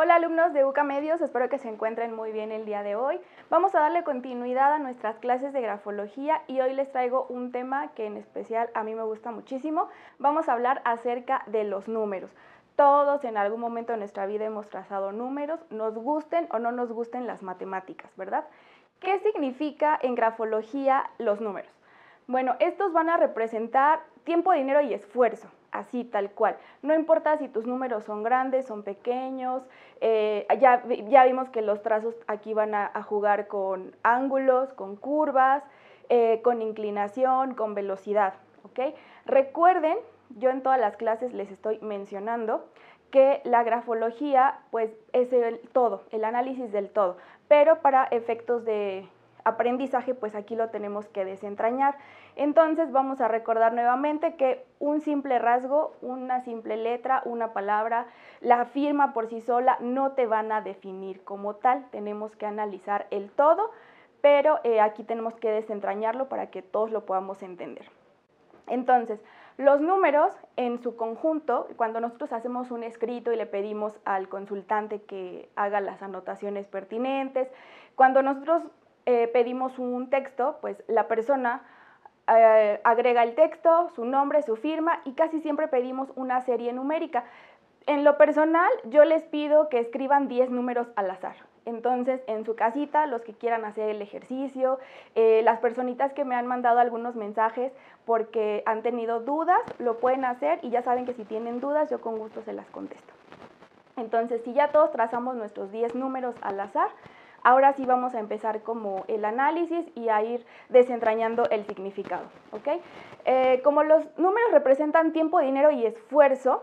Hola alumnos de UCA Medios, espero que se encuentren muy bien el día de hoy. Vamos a darle continuidad a nuestras clases de grafología y hoy les traigo un tema que en especial a mí me gusta muchísimo. Vamos a hablar acerca de los números. Todos en algún momento de nuestra vida hemos trazado números, nos gusten o no nos gusten las matemáticas, ¿verdad? ¿Qué significa en grafología los números? Bueno, estos van a representar tiempo, dinero y esfuerzo así tal cual. No importa si tus números son grandes, son pequeños, eh, ya, vimos que los trazos aquí van a, jugar con ángulos, con curvas, eh, con inclinación, con velocidad. ¿ok? Recuerden, yo en todas las clases les estoy mencionando que la grafología pues, es el todo, el análisis del todo, pero para efectos de aprendizaje, pues aquí lo tenemos que desentrañar. Entonces vamos a recordar nuevamente que un simple rasgo, una simple letra, una palabra, la firma por sí sola no te van a definir como tal. Tenemos que analizar el todo, pero eh, aquí tenemos que desentrañarlo para que todos lo podamos entender. Entonces, los números en su conjunto, cuando nosotros hacemos un escrito y le pedimos al consultante que haga las anotaciones pertinentes, cuando nosotros eh, pedimos un texto, pues la persona eh, agrega el texto, su nombre, su firma y casi siempre pedimos una serie numérica. En lo personal, yo les pido que escriban 10 números al azar. Entonces, en su casita, los que quieran hacer el ejercicio, eh, las personitas que me han mandado algunos mensajes porque han tenido dudas, lo pueden hacer y ya saben que si tienen dudas, yo con gusto se las contesto. Entonces, si ya todos trazamos nuestros 10 números al azar, Ahora sí vamos a empezar como el análisis y a ir desentrañando el significado. Eh, como los números representan tiempo, dinero y esfuerzo,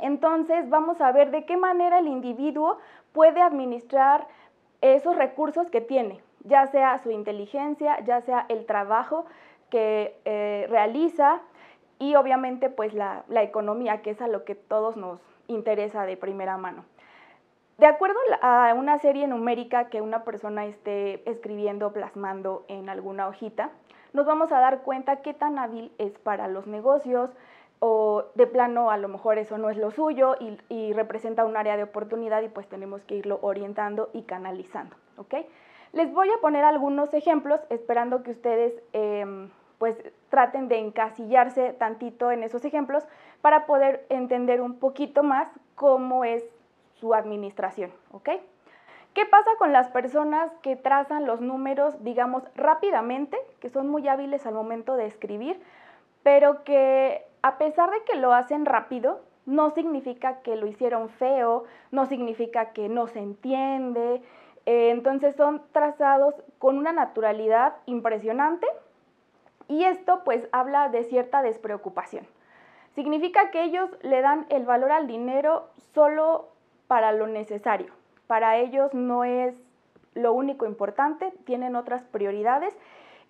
entonces vamos a ver de qué manera el individuo puede administrar esos recursos que tiene, ya sea su inteligencia, ya sea el trabajo que eh, realiza y obviamente pues la economía, que es a lo que todos nos interesa de primera mano. De acuerdo a una serie numérica que una persona esté escribiendo, plasmando en alguna hojita, nos vamos a dar cuenta qué tan hábil es para los negocios o de plano a lo mejor eso no es lo suyo y, representa un área de oportunidad y pues tenemos que irlo orientando y canalizando, ¿ok? Les voy a poner algunos ejemplos esperando que ustedes em, pues traten de encasillarse tantito en esos ejemplos para poder entender un poquito más cómo es administración, ¿ok? ¿Qué pasa con las personas que trazan los números, digamos, rápidamente, que son muy hábiles al momento de escribir, pero que a pesar de que lo hacen rápido, no significa que lo hicieron feo, no significa que no se entiende. Eh, entonces son trazados con una naturalidad impresionante y esto pues habla de cierta despreocupación. Significa que ellos le dan el valor al dinero solo para lo necesario. Para ellos no es lo único importante, tienen otras prioridades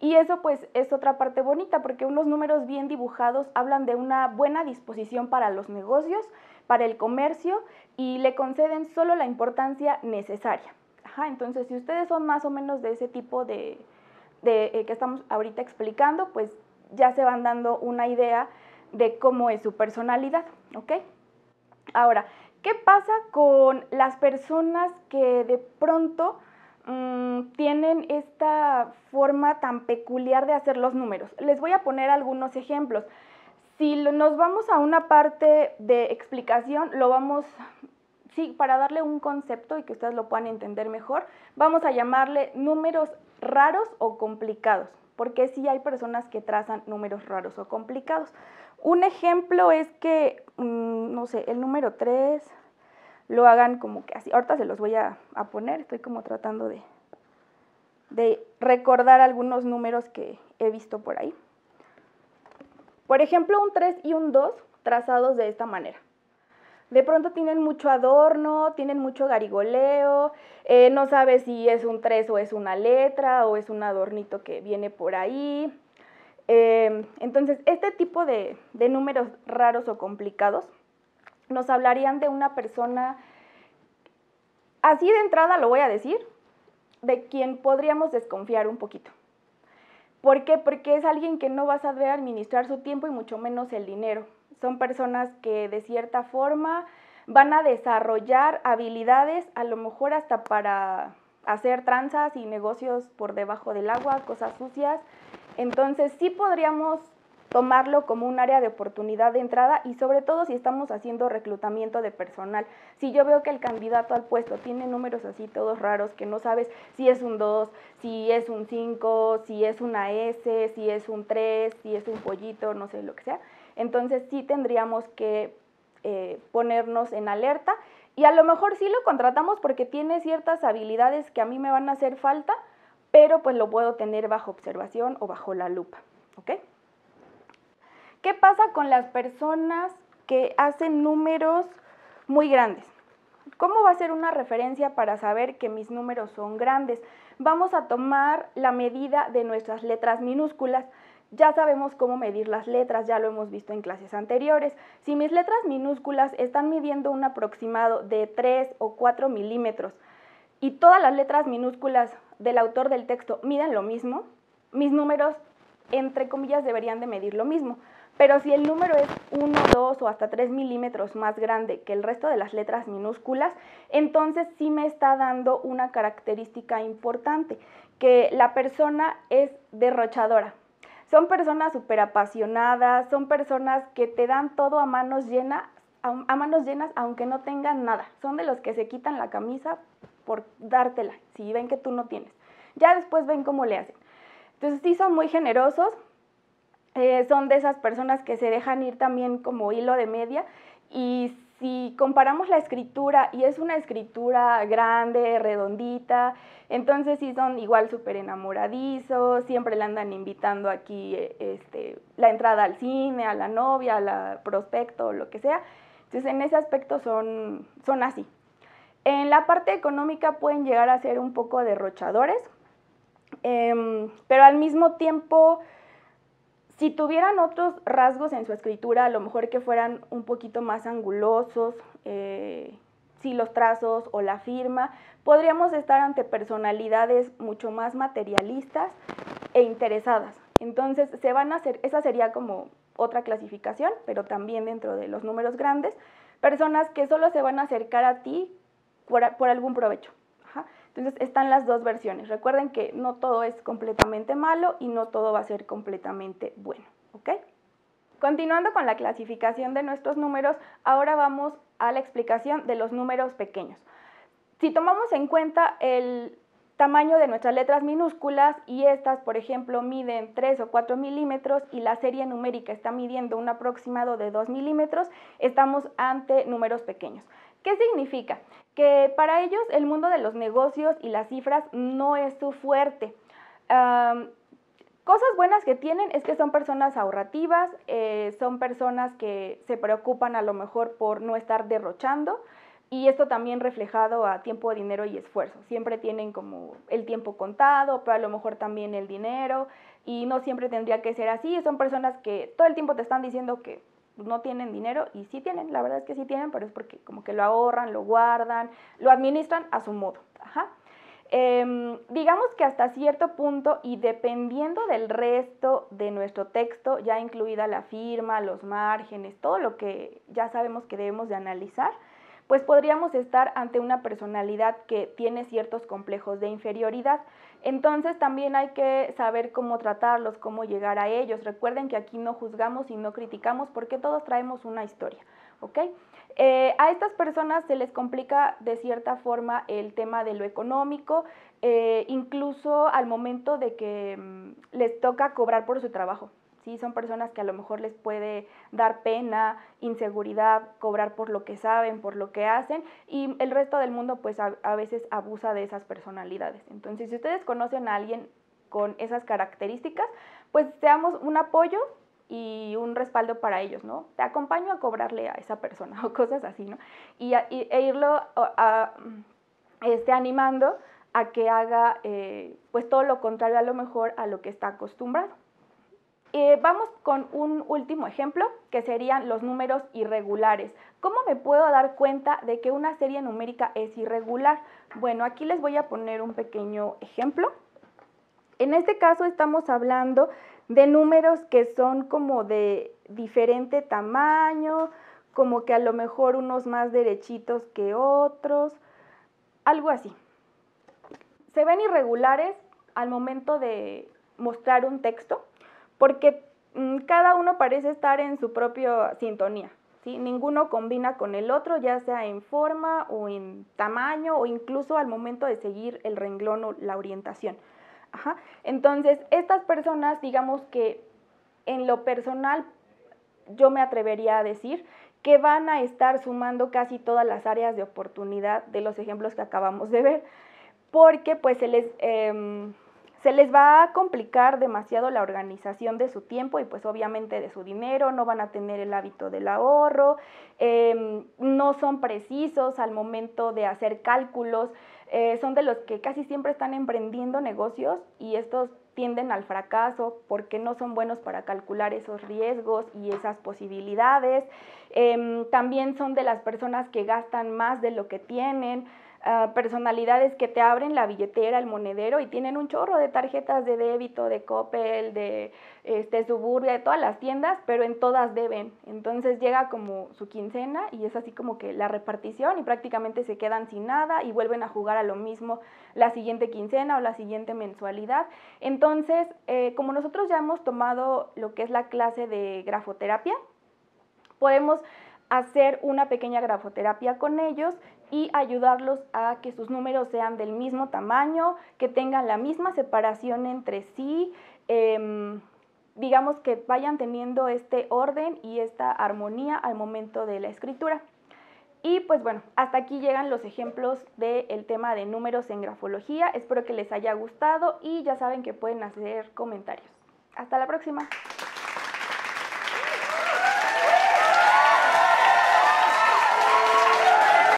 y eso pues es otra parte bonita porque unos números bien dibujados hablan de una buena disposición para los negocios, para el comercio y le conceden solo la importancia necesaria. entonces si ustedes son más o menos de ese tipo de, de eh, que estamos ahorita explicando, pues ya se van dando una idea de cómo es su personalidad, ¿ok? Ahora, ¿Qué pasa con las personas que de pronto mm, tienen esta forma tan peculiar de hacer los números? Les voy a poner algunos ejemplos. Si nos vamos a una parte de explicación, lo vamos, sí, para darle un concepto y que ustedes lo puedan entender mejor, vamos a llamarle números raros o complicados porque sí hay personas que trazan números raros o complicados. Un ejemplo es que, mm, no sé, el número 3 lo hagan como que así. Ahorita se los voy a, poner, estoy como tratando de, de recordar algunos números que he visto por ahí. Por ejemplo, un 3 y un 2 trazados de esta manera. De pronto tienen mucho adorno, tienen mucho garigoleo, eh, no sabe si es un tres o es una letra o es un adornito que viene por ahí. Em, entonces, este tipo de, de números raros o complicados nos hablarían de una persona, así de entrada lo voy a decir, de quien podríamos desconfiar un poquito. ¿Por qué? Porque es alguien que no va a saber administrar su tiempo y mucho menos el dinero. Son personas que de cierta forma van a desarrollar habilidades, a lo mejor hasta para hacer tranzas y negocios por debajo del agua, cosas sucias. Entonces sí podríamos tomarlo como un área de oportunidad de entrada y sobre todo si estamos haciendo reclutamiento de personal. Si yo veo que el candidato al puesto tiene números así todos raros que no sabes si es un 2, si es un 5, si es una S, si es un 3, si es un pollito, no sé lo que sea, entonces sí tendríamos que eh, ponernos en alerta y a lo mejor sí lo contratamos porque tiene ciertas habilidades que a mí me van a hacer falta, pero pues lo puedo tener bajo observación o bajo la lupa. ¿Qué pasa con las personas que hacen números muy grandes? ¿Cómo va a ser una referencia para saber que mis números son grandes? Vamos a tomar la medida de nuestras letras minúsculas. Ya sabemos cómo medir las letras, ya lo hemos visto en clases anteriores. Si mis letras minúsculas están midiendo un aproximado de 3 o 4 milímetros y todas las letras minúsculas del autor del texto miden lo mismo, mis números, entre comillas, deberían de medir lo mismo. Pero si el número es 1, 2 o hasta 3 milímetros más grande que el resto de las letras minúsculas, entonces sí me está dando una característica importante, que la persona es derrochadora, son personas súper apasionadas, son personas que te dan todo a manos llenas, a, manos llenas aunque no tengan nada. Son de los que se quitan la camisa por dártela, si ven que tú no tienes. Ya después ven cómo le hacen. Entonces sí son muy generosos, eh, son de esas personas que se dejan ir también como hilo de media y si comparamos la escritura y es una escritura grande, redondita, entonces sí son igual súper enamoradizos, siempre le andan invitando aquí este, la entrada al cine, a la novia, al prospecto, lo que sea. Entonces en ese aspecto son, son así. En la parte económica pueden llegar a ser un poco derrochadores, em, pero al mismo tiempo si tuvieran otros rasgos en su escritura, a lo mejor que fueran un poquito más angulosos, eh, si los trazos o la firma, podríamos estar ante personalidades mucho más materialistas e interesadas. Entonces, se van a hacer, esa sería como otra clasificación, pero también dentro de los números grandes, personas que solo se van a acercar a ti por algún provecho. Entonces están las dos versiones. Recuerden que no todo es completamente malo y no todo va a ser completamente bueno, ¿ok? Continuando con la clasificación de nuestros números, ahora vamos a la explicación de los números pequeños. Si tomamos en cuenta el tamaño de nuestras letras minúsculas y estas, por ejemplo, miden 3 o 4 milímetros y la serie numérica está midiendo un aproximado de 2 milímetros, estamos ante números pequeños. ¿Qué significa? que para ellos el mundo de los negocios y las cifras no es su fuerte. cosas buenas que tienen es que son personas ahorrativas, eh, son personas que se preocupan a lo mejor por no estar derrochando y esto también reflejado a tiempo, dinero y esfuerzo. Siempre tienen como el tiempo contado, pero a lo mejor también el dinero y no siempre tendría que ser así. Son personas que todo el tiempo te están diciendo que no tienen dinero y sí tienen, la verdad es que sí tienen, pero es porque como que lo ahorran, lo guardan, lo administran a su modo. Em, digamos que hasta cierto punto y dependiendo del resto de nuestro texto, ya incluida la firma, los márgenes, todo lo que ya sabemos que debemos de analizar, pues podríamos estar ante una personalidad que tiene ciertos complejos de inferioridad. Entonces también hay que saber cómo tratarlos, cómo llegar a ellos. Recuerden que aquí no juzgamos y no criticamos porque todos traemos una historia, eh, a estas personas se les complica de cierta forma el tema de lo económico, eh, incluso al momento de que mm, les toca cobrar por su trabajo. ¿sí? Son personas que a lo mejor les puede dar pena, inseguridad, cobrar por lo que saben, por lo que hacen, y el resto del mundo pues a, veces abusa de esas personalidades. Entonces, si ustedes conocen a alguien con esas características, pues seamos un apoyo y un respaldo para ellos, ¿no? Te acompaño a cobrarle a esa persona o cosas así, ¿no? Y, e irlo este, animando a que haga eh, pues todo lo contrario a lo mejor a lo que está acostumbrado. Eh, vamos con un último ejemplo, que serían los números irregulares. ¿Cómo me puedo dar cuenta de que una serie numérica es irregular? Bueno, aquí les voy a poner un pequeño ejemplo. En este caso estamos hablando de números que son como de diferente tamaño, como que a lo mejor unos más derechitos que otros, algo así. Se ven irregulares al momento de mostrar un texto, porque mm, cada uno parece estar en su propia sintonía. Ninguno combina con el otro, ya sea en forma o en tamaño o incluso al momento de seguir el renglón o la orientación. Entonces, estas personas, digamos que en lo personal, yo me atrevería a decir que van a estar sumando casi todas las áreas de oportunidad de los ejemplos que acabamos de ver, porque pues se les... Em, se les va a complicar demasiado la organización de su tiempo y pues obviamente de su dinero, no van a tener el hábito del ahorro, em, no son precisos al momento de hacer cálculos, eh, son de los que casi siempre están emprendiendo negocios y estos tienden al fracaso porque no son buenos para calcular esos riesgos y esas posibilidades. Em, también son de las personas que gastan más de lo que tienen, Ah, personalidades que te abren la billetera, el monedero y tienen un chorro de tarjetas de débito, de Coppel, de este, Suburbia, de todas las tiendas, pero en todas deben. Entonces llega como su quincena y es así como que la repartición y prácticamente se quedan sin nada y vuelven a jugar a lo mismo la siguiente quincena o la siguiente mensualidad. Entonces, eh, como nosotros ya hemos tomado lo que es la clase de grafoterapia, podemos hacer una pequeña grafoterapia con ellos y ayudarlos a que sus números sean del mismo tamaño, que tengan la misma separación entre sí, em, digamos que vayan teniendo este orden y esta armonía al momento de la escritura. Y pues bueno, hasta aquí llegan los ejemplos del tema de números en grafología. Espero que les haya gustado y ya saben que pueden hacer comentarios. Hasta la próxima.